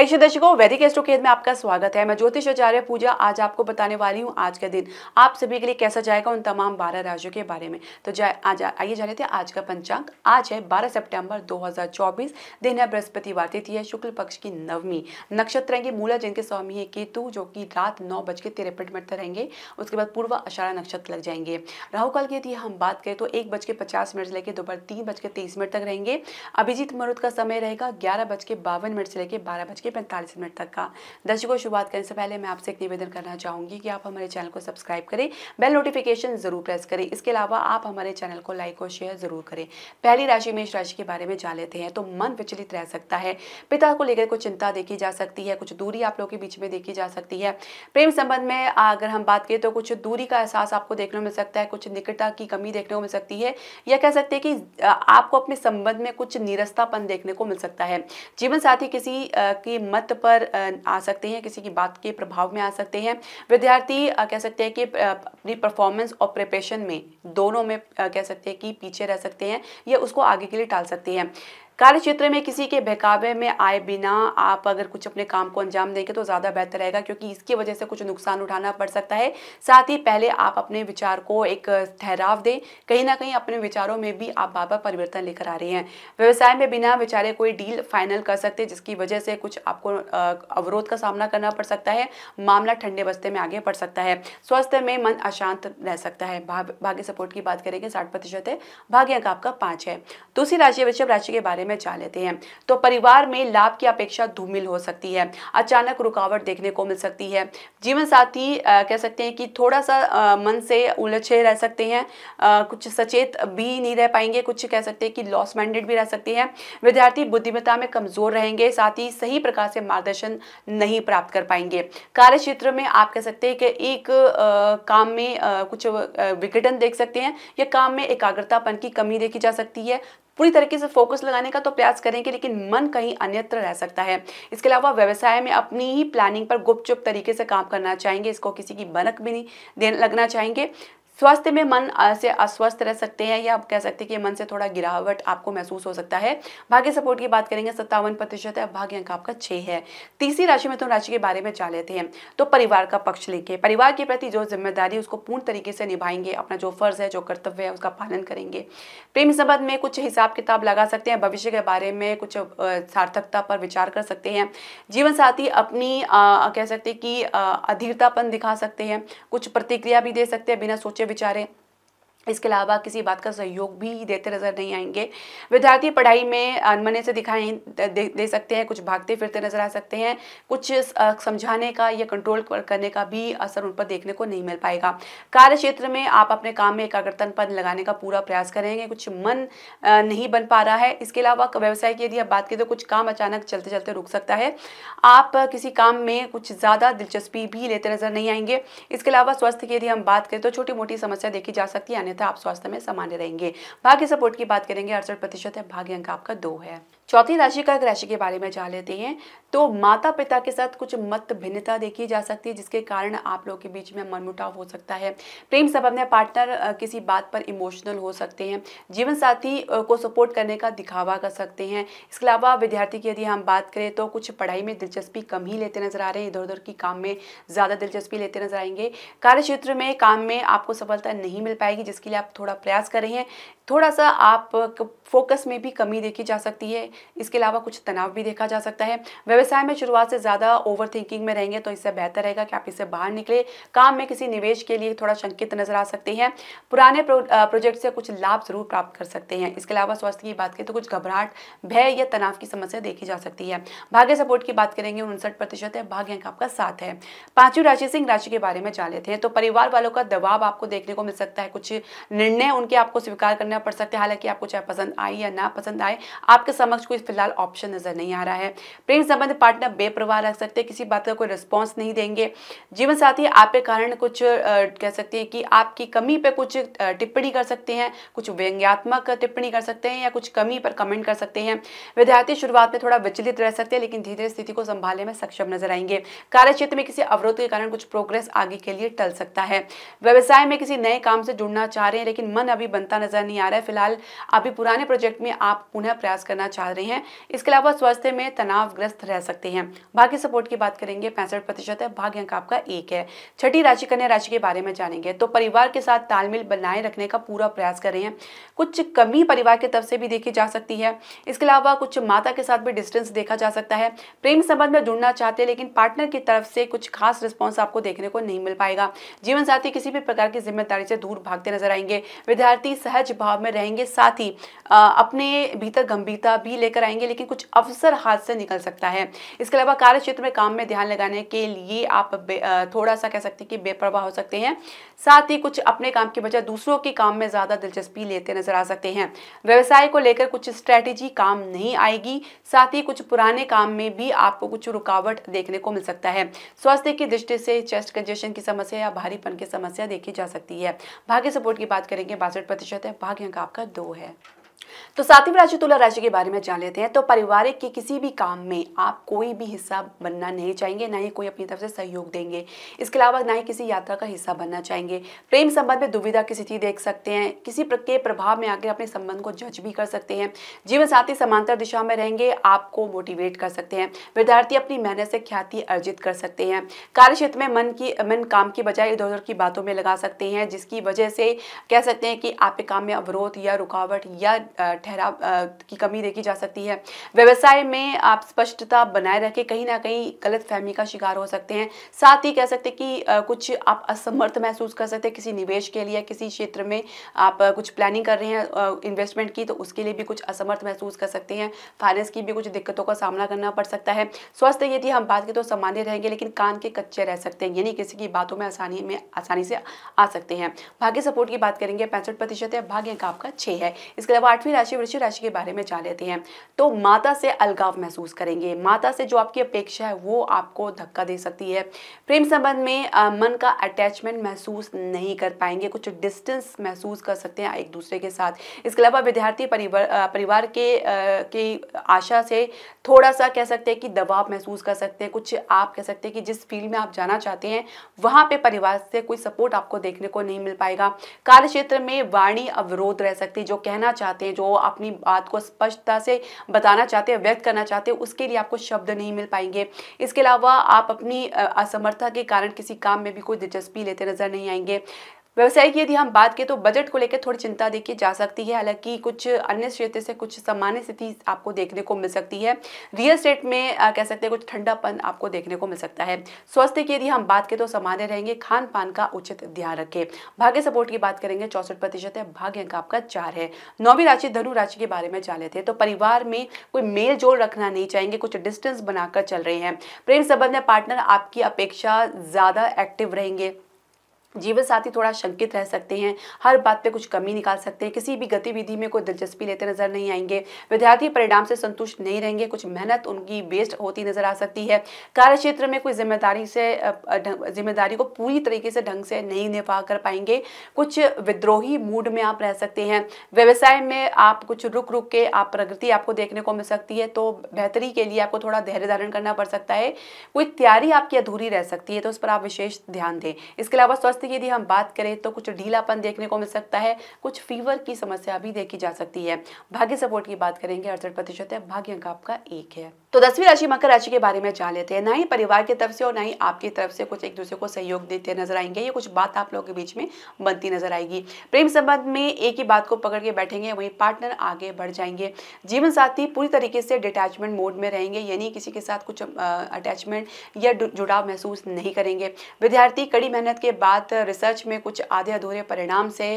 दर्शकों वैदिक एस्ट्रोकेद में आपका स्वागत है मैं ज्योतिष आचार्य पूजा आज आपको बताने वाली हूँ आज का दिन आप सभी के लिए कैसा जाएगा उन तमाम बारह राज्यों के बारे में तो जाए आज आइए जाने थे आज का पंचांग आज है 12 सितंबर 2024 दिन है बृहस्पतिवार तिथि है शुक्ल पक्ष की नवमी नक्षत्र रहेंगे मूला जिनके स्वामी है केतु जो कि रात नौ बज के तेरह मिनट तक रहेंगे उसके बाद पूर्व अशारा नक्षत्र लग जाएंगे राहुकाल की यदि हम बात करें तो एक बज के पचास मिनट से लेकर दोपहर तीन बज के तेईस मिनट तक रहेंगे अभिजीत मरुद का समय रहेगा ग्यारह बज के बावन मिनट से लेकर बारह बज के के 45 मिनट तक का दर्शकों शुरुआत करने से पहले मैं आपसे एक निवेदन करना चाहूंगी कि आप हमारे चैनल को सब्सक्राइब करें बेल नोटिफिकेशन ज़रूर प्रेस करें इसके अलावा आप हमारे चैनल को लाइक और शेयर ज़रूर करें पहली राशि मेष राशि के बारे में जान लेते हैं तो मन विचलित रह सकता है पिता को लेकर कुछ चिंता देखी जा सकती है कुछ दूरी आप लोगों के बीच में देखी जा सकती है प्रेम संबंध में अगर हम बात करें तो कुछ दूरी का एहसास आपको देखने को मिल सकता है कुछ निकटता की कमी देखने को मिल सकती है या कह सकते हैं कि आपको अपने संबंध में कुछ निरस्तापन देखने को मिल सकता है जीवन साथी किसी के मत पर आ सकते हैं किसी की बात के प्रभाव में आ सकते हैं विद्यार्थी कह सकते हैं कि अपनी परफॉर्मेंस और प्रिपरेशन में दोनों में कह सकते हैं कि पीछे रह सकते हैं या उसको आगे के लिए टाल सकते हैं कार्य क्षेत्र में किसी के बहकावे में आए बिना आप अगर कुछ अपने काम को अंजाम देंगे तो ज़्यादा बेहतर रहेगा क्योंकि इसकी वजह से कुछ नुकसान उठाना पड़ सकता है साथ ही पहले आप अपने विचार को एक ठहराव दें कहीं ना कहीं अपने विचारों में भी आप बाबा परिवर्तन लेकर आ रहे हैं व्यवसाय में बिना विचारे कोई डील फाइनल कर सकते जिसकी वजह से कुछ आपको अवरोध का सामना करना पड़ सकता है मामला ठंडे बस्ते में आगे बढ़ सकता है स्वास्थ्य में मन अशांत रह सकता है भाग्य सपोर्ट की बात करेंगे साठ प्रतिशत है भाग्य अंक आपका पांच है दूसरी राशि वृषभ राशि के बारे में में जा लेते हैं तो परिवार में लाभ की अपेक्षा धूमिल हो सकती है अचानक रुकावट देखने को मिल सकती है जीवन साथी कह सकते हैं कि थोड़ा सा मन से उलझे रह सकते हैं कुछ सचेत भी नहीं रह पाएंगे कुछ कह सकते हैं कि लॉस माइंडेड भी रह सकते हैं विद्यार्थी बुद्धिमत्ता में कमजोर रहेंगे साथ ही सही प्रकार से मार्गदर्शन नहीं प्राप्त कर पाएंगे कार्य क्षेत्र में आप कह सकते हैं कि एक आ, काम में कुछ विघटन देख सकते हैं या काम में एकाग्रतापन की कमी देखी जा सकती है पूरी तरीके से फोकस लगाने का तो प्रयास करेंगे लेकिन मन कहीं अन्यत्र रह सकता है इसके अलावा व्यवसाय में अपनी ही प्लानिंग पर गुपचुप तरीके से काम करना चाहेंगे इसको किसी की बनक भी नहीं देने लगना चाहेंगे स्वास्थ्य में मन से अस्वस्थ रह सकते हैं या आप कह सकते हैं कि मन से थोड़ा गिरावट आपको महसूस हो सकता है भाग्य सपोर्ट की बात करेंगे सत्तावन प्रतिशत है भाग्य अंक आपका छः है तीसरी राशि में तो राशि के बारे में चाह लेते हैं तो परिवार का पक्ष लेके परिवार के प्रति जो जिम्मेदारी उसको पूर्ण तरीके से निभाएंगे अपना जो फर्ज है जो कर्तव्य है उसका पालन करेंगे प्रेम संबंध में कुछ हिसाब किताब लगा सकते हैं भविष्य के बारे में कुछ सार्थकता पर विचार कर सकते हैं जीवन साथी अपनी कह सकते हैं कि अधीरतापन दिखा सकते हैं कुछ प्रतिक्रिया भी दे सकते हैं बिना सोचे बेचारे इसके अलावा किसी बात का सहयोग भी देते नजर नहीं आएंगे विद्यार्थी पढ़ाई में अनमने से दिखाई दे, दे सकते हैं कुछ भागते फिरते नजर आ सकते हैं कुछ समझाने का या कंट्रोल करने का भी असर उन पर देखने को नहीं मिल पाएगा कार्य क्षेत्र में आप अपने काम में पद लगाने का पूरा प्रयास करेंगे कुछ मन नहीं बन पा रहा है इसके अलावा व्यवसाय की यदि आप बात की तो कुछ काम अचानक चलते चलते रुक सकता है आप किसी काम में कुछ ज़्यादा दिलचस्पी भी लेते नजर नहीं आएंगे इसके अलावा स्वास्थ्य की यदि हम बात करें तो छोटी मोटी समस्या देखी जा सकती है अन्यथा आप स्वास्थ्य में सामान्य रहेंगे भाग्य सपोर्ट की बात करेंगे अड़सठ प्रतिशत है भाग्य अंक आपका दो है चौथी राशि का राशि के बारे में जान लेते हैं तो माता पिता के साथ कुछ मत भिन्नता देखी जा सकती है जिसके कारण आप लोग के बीच में मनमुटाव हो सकता है प्रेम संबंध में पार्टनर किसी बात पर इमोशनल हो सकते हैं जीवन साथी को सपोर्ट करने का दिखावा कर सकते हैं इसके अलावा विद्यार्थी की यदि हम बात करें तो कुछ पढ़ाई में दिलचस्पी कम ही लेते नजर आ रहे हैं इधर उधर की काम में ज़्यादा दिलचस्पी लेते नजर आएंगे कार्य क्षेत्र में काम में आपको सफलता नहीं मिल पाएगी जिसके लिए आप थोड़ा प्रयास कर रहे हैं थोड़ा सा आप फोकस में भी कमी देखी जा सकती है इसके अलावा कुछ तनाव भी देखा जा सकता है व्यवसाय में शुरुआत से ज़्यादा ओवर में रहेंगे तो इससे बेहतर रहेगा कि आप इससे बाहर निकले काम में किसी निवेश के लिए थोड़ा शंकित नजर आ सकते हैं पुराने प्रोजेक्ट से कुछ लाभ जरूर प्राप्त कर सकते हैं इसके अलावा स्वास्थ्य की बात करें तो कुछ घबराहट भय या तनाव की समस्या देखी जा सकती है भाग्य सपोर्ट की बात करेंगे उनसठ प्रतिशत है भाग्य अंक आपका साथ है पांचवी राशि सिंह राशि के बारे में जान लेते हैं तो परिवार वालों का दबाव आपको देखने को मिल सकता है कुछ निर्णय उनके आपको स्वीकार करना पड़ सकते हैं हालांकि आपको चाहे पसंद आए या ना पसंद आए आपके समक्ष कोई फिलहाल ऑप्शन नजर नहीं आ रहा है प्रेम संबंध पार्टनर बेपरवाह रख सकते हैं किसी बात का कोई रिस्पॉन्स नहीं देंगे जीवन साथी आपके कारण कुछ कह सकते हैं कि आपकी कमी पर कुछ टिप्पणी कर सकते हैं कुछ व्यंग्यात्मक टिप्पणी कर सकते हैं या कुछ कमी पर कमेंट कर सकते हैं विद्यार्थी शुरुआत में थोड़ा विचलित रह सकते हैं लेकिन धीरे धीरे स्थिति को संभालने में सक्षम नजर आएंगे कार्य क्षेत्र में किसी अवरोध के कारण कुछ प्रोग्रेस आगे के लिए टल सकता है व्यवसाय में किसी नए काम से जुड़ना चाह रहे हैं लेकिन मन अभी बनता नजर नहीं आ रहा है फिलहाल अभी पुराने प्रोजेक्ट में आप पुनः प्रयास करना चाह रहे रहे हैं इसके अलावा स्वास्थ्य में तनावग्रस्त रह सकते हैं भाग्य सपोर्ट की बात करेंगे पैंसठ प्रतिशत है भाग्य अंक आपका एक है छठी राशि कन्या राशि के बारे में जानेंगे तो परिवार के साथ तालमेल बनाए रखने का पूरा प्रयास कर रहे हैं कुछ कमी परिवार की तरफ से भी देखी जा सकती है इसके अलावा कुछ माता के साथ भी डिस्टेंस देखा जा सकता है प्रेम संबंध में जुड़ना चाहते हैं लेकिन पार्टनर की तरफ से कुछ खास रिस्पॉन्स आपको देखने को नहीं मिल पाएगा जीवन साथी किसी भी प्रकार की जिम्मेदारी से दूर भागते नजर आएंगे विद्यार्थी सहज भाव में रहेंगे साथ ही अपने भीतर गंभीरता भी ले लेकर आएंगे लेकिन कुछ अवसर हाथ से निकल सकता है इसके अलावा कार्य क्षेत्र में काम में ध्यान लगाने के लिए आप थोड़ा सा कह सकते हैं कि बेपरवाह हो सकते हैं साथ ही कुछ अपने काम की बजाय दूसरों के काम में ज़्यादा दिलचस्पी लेते नजर आ सकते हैं व्यवसाय को लेकर कुछ स्ट्रेटेजी काम नहीं आएगी साथ ही कुछ पुराने काम में भी आपको कुछ रुकावट देखने को मिल सकता है स्वास्थ्य की दृष्टि से चेस्ट कंजेशन की समस्या या भारीपन की समस्या देखी जा सकती है भाग्य सपोर्ट की बात करेंगे बासठ प्रतिशत है भाग्य अंक आपका दो है तो साथ ही राशि तुला राशि के बारे में जान लेते हैं तो पारिवारिक के किसी भी काम में आप कोई भी हिस्सा बनना नहीं चाहेंगे ना ही कोई अपनी तरफ से सहयोग देंगे इसके अलावा ना ही किसी यात्रा का हिस्सा बनना चाहेंगे प्रेम संबंध में दुविधा की स्थिति देख सकते हैं किसी के प्रभाव में आकर अपने संबंध को जज भी कर सकते हैं जीवन साथी समांतर दिशा में रहेंगे आपको मोटिवेट कर सकते हैं विद्यार्थी अपनी मेहनत से ख्याति अर्जित कर सकते हैं कार्य क्षेत्र में मन की मन काम की बजाय इधर उधर की बातों में लगा सकते हैं जिसकी वजह से कह सकते हैं कि आपके काम में अवरोध या रुकावट या ठहराव की कमी देखी जा सकती है व्यवसाय में आप स्पष्टता बनाए रखें कहीं ना कहीं गलत फहमी का शिकार हो सकते हैं साथ ही कह सकते हैं कि कुछ आप असमर्थ महसूस कर सकते हैं किसी निवेश के लिए किसी क्षेत्र में आप कुछ प्लानिंग कर रहे हैं इन्वेस्टमेंट की तो उसके लिए भी कुछ असमर्थ महसूस कर सकते हैं फाइनेंस की भी कुछ दिक्कतों का सामना करना पड़ सकता है स्वास्थ्य यदि हम बात करें तो सामान्य रहेंगे लेकिन कान के कच्चे रह सकते हैं यानी किसी की बातों में आसानी में आसानी से आ सकते हैं भाग्य सपोर्ट की बात करेंगे पैंसठ प्रतिशत है भाग्य का आपका छः है इसके अलावा आठवीं आठवीं राशि वृश्चिक राशि के बारे में जान लेते हैं तो माता से अलगाव महसूस करेंगे माता से जो आपकी अपेक्षा है वो आपको धक्का दे सकती है प्रेम संबंध में आ, मन का अटैचमेंट महसूस नहीं कर पाएंगे कुछ डिस्टेंस महसूस कर सकते हैं एक दूसरे के साथ इसके अलावा विद्यार्थी परिवार परिवार के आ, की आशा से थोड़ा सा कह सकते हैं कि दबाव महसूस कर सकते हैं कुछ आप कह सकते हैं कि जिस फील्ड में आप जाना चाहते हैं वहाँ पर परिवार से कोई सपोर्ट आपको देखने को नहीं मिल पाएगा कार्य क्षेत्र में वाणी अवरोध रह सकती है जो कहना चाहते हैं हैं जो अपनी बात को स्पष्टता से बताना चाहते हैं व्यक्त करना चाहते हैं उसके लिए आपको शब्द नहीं मिल पाएंगे इसके अलावा आप अपनी असमर्थता के कारण किसी काम में भी कोई दिलचस्पी लेते नज़र नहीं आएंगे व्यवसाय की यदि हम बात करें तो बजट को लेकर थोड़ी चिंता देखी जा सकती है हालांकि कुछ अन्य क्षेत्र से कुछ सामान्य स्थिति आपको देखने को मिल सकती है रियल स्टेट में आ, कह सकते हैं कुछ ठंडापन आपको देखने को मिल सकता है स्वास्थ्य की यदि हम बात करें तो सामान्य रहेंगे खान पान का उचित ध्यान रखें भाग्य सपोर्ट की बात करेंगे चौसठ प्रतिशत है भाग्य अंक आपका चार है नौवीं राशि धनु राशि के बारे में जान लेते तो परिवार में कोई मेल जोल रखना नहीं चाहेंगे कुछ डिस्टेंस बनाकर चल रहे हैं प्रेम संबंध में पार्टनर आपकी अपेक्षा ज़्यादा एक्टिव रहेंगे जीवन साथी थोड़ा शंकित रह सकते हैं हर बात पे कुछ कमी निकाल सकते हैं किसी भी गतिविधि में कोई दिलचस्पी लेते नजर नहीं आएंगे विद्यार्थी परिणाम से संतुष्ट नहीं रहेंगे कुछ मेहनत उनकी वेस्ट होती नजर आ सकती है कार्य क्षेत्र में कोई जिम्मेदारी से जिम्मेदारी को पूरी तरीके से ढंग से नहीं निभा कर पाएंगे कुछ विद्रोही मूड में आप रह सकते हैं व्यवसाय में आप कुछ रुक रुक के आप प्रगति आपको देखने को मिल सकती है तो बेहतरी के लिए आपको थोड़ा धैर्य धारण करना पड़ सकता है कोई तैयारी आपकी अधूरी रह सकती है तो उस पर आप विशेष ध्यान दें इसके अलावा स्वस्थ स्वास्थ्य की यदि हम बात करें तो कुछ ढीलापन देखने को मिल सकता है कुछ फीवर की समस्या भी देखी जा सकती है भाग्य सपोर्ट की बात करेंगे अड़सठ प्रतिशत है भाग्य अंक आपका एक है तो दसवीं राशि मकर राशि के बारे में जान लेते हैं ना ही परिवार की तरफ से और ना ही आपकी तरफ से कुछ एक दूसरे को सहयोग देते नजर आएंगे ये कुछ बात आप लोगों के बीच में बनती नजर आएगी प्रेम संबंध में एक ही बात को पकड़ के बैठेंगे वहीं पार्टनर आगे बढ़ जाएंगे जीवन साथी पूरी तरीके से डिटैचमेंट मोड में रहेंगे यानी किसी के साथ कुछ अटैचमेंट या जुड़ाव महसूस नहीं करेंगे विद्यार्थी कड़ी मेहनत के बाद रिसर्च में कुछ आधे अधूरे परिणाम से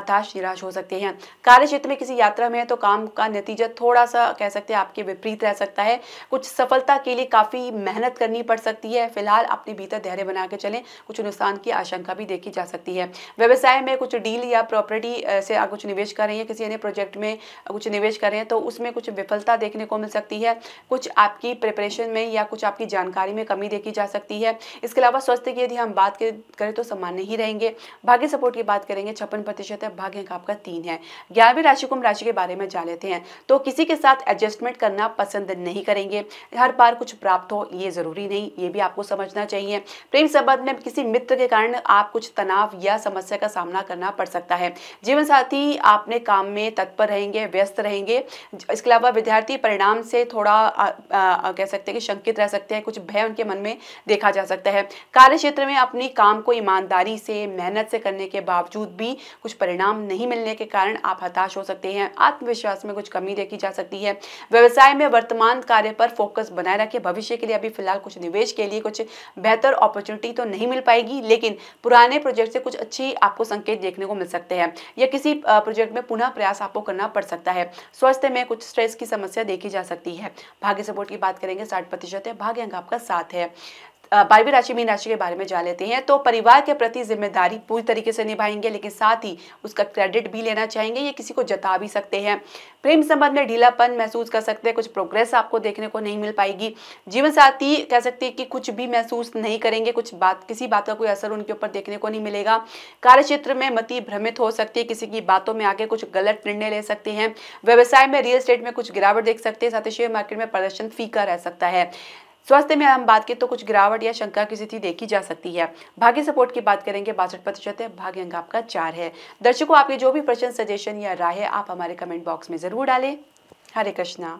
आताश निराश हो सकते हैं कार्य क्षेत्र में किसी यात्रा में तो काम का नतीजा थोड़ा सा कह सकते हैं आपके विपरीत रह सकता है कुछ सफलता के लिए काफ़ी मेहनत करनी पड़ सकती है फिलहाल अपने भीतर धैर्य बना के चलें कुछ नुकसान की आशंका भी देखी जा सकती है व्यवसाय में कुछ डील या प्रॉपर्टी से आप कुछ निवेश कर रहे हैं किसी अन्य प्रोजेक्ट में कुछ निवेश कर रहे हैं तो उसमें कुछ विफलता देखने को मिल सकती है कुछ आपकी प्रिपरेशन में या कुछ आपकी जानकारी में कमी देखी जा सकती है इसके अलावा स्वास्थ्य की यदि हम बात करें तो सामान्य ही रहेंगे भाग्य सपोर्ट की बात करेंगे छप्पन प्रतिशत है भाग्य का आपका तीन है ग्यारहवीं राशि कुंभ राशि के बारे में जान लेते हैं तो किसी के साथ एडजस्टमेंट करना पसंद नहीं करेंगे मिलेंगे हर बार कुछ प्राप्त हो ये ज़रूरी नहीं ये भी आपको समझना चाहिए प्रेम संबंध में किसी मित्र के कारण आप कुछ तनाव या समस्या का सामना करना पड़ सकता है जीवन साथी आपने काम में तत्पर रहेंगे व्यस्त रहेंगे इसके अलावा विद्यार्थी परिणाम से थोड़ा आ, आ, आ, कह सकते हैं कि शंकित रह सकते हैं कुछ भय उनके मन में देखा जा सकता है कार्य क्षेत्र में अपनी काम को ईमानदारी से मेहनत से करने के बावजूद भी कुछ परिणाम नहीं मिलने के कारण आप हताश हो सकते हैं आत्मविश्वास में कुछ कमी देखी जा सकती है व्यवसाय में वर्तमान कार्य पर फोकस बनाए रखें भविष्य के लिए अभी फिलहाल कुछ निवेश के लिए कुछ बेहतर अपॉर्चुनिटी तो नहीं मिल पाएगी लेकिन पुराने प्रोजेक्ट से कुछ अच्छी आपको संकेत देखने को मिल सकते हैं या किसी प्रोजेक्ट में पुनः प्रयास आपको करना पड़ सकता है स्वास्थ्य में कुछ स्ट्रेस की समस्या देखी जा सकती है भाग्य सपोर्ट की बात करेंगे साठ प्रतिशत है भाग्य अंक आपका साथ है बारहवीं राशि मीन राशि के बारे में जान लेते हैं तो परिवार के प्रति जिम्मेदारी पूरी तरीके से निभाएंगे लेकिन साथ ही उसका क्रेडिट भी लेना चाहेंगे ये किसी को जता भी सकते हैं प्रेम संबंध में ढीलापन महसूस कर सकते हैं कुछ प्रोग्रेस आपको देखने को नहीं मिल पाएगी जीवन साथी कह सकते हैं कि कुछ भी महसूस नहीं करेंगे कुछ बात किसी बात का कोई असर उनके ऊपर देखने को नहीं मिलेगा कार्य क्षेत्र में मति भ्रमित हो सकती है किसी की बातों में आगे कुछ गलत निर्णय ले सकते हैं व्यवसाय में रियल स्टेट में कुछ गिरावट देख सकते हैं साथ ही शेयर मार्केट में प्रदर्शन फीका रह सकता है स्वास्थ्य में हम बात करें तो कुछ गिरावट या शंका की स्थिति देखी जा सकती है भाग्य सपोर्ट की बात करेंगे बासठ प्रतिशत है भाग्य अंक आपका चार है दर्शकों आपके जो भी प्रश्न सजेशन या राय है आप हमारे कमेंट बॉक्स में जरूर डालें हरे कृष्णा